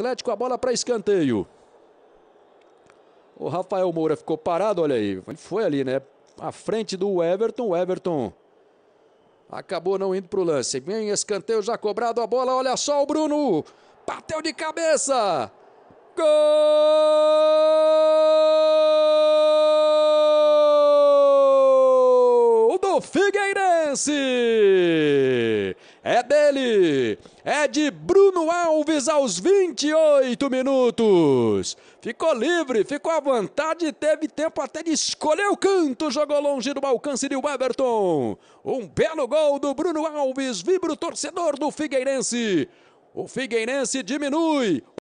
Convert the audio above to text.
Atlético, a bola para escanteio. O Rafael Moura ficou parado, olha aí. Ele foi ali, né? À frente do Everton. O Everton acabou não indo para o lance. Bem escanteio já cobrado a bola. Olha só o Bruno. Bateu de cabeça. Gol do Figueirense! é dele, é de Bruno Alves aos 28 minutos. Ficou livre, ficou à vontade, teve tempo até de escolher o canto, jogou longe do alcance de Weberton. Um belo gol do Bruno Alves, vibra o torcedor do Figueirense. O Figueirense diminui,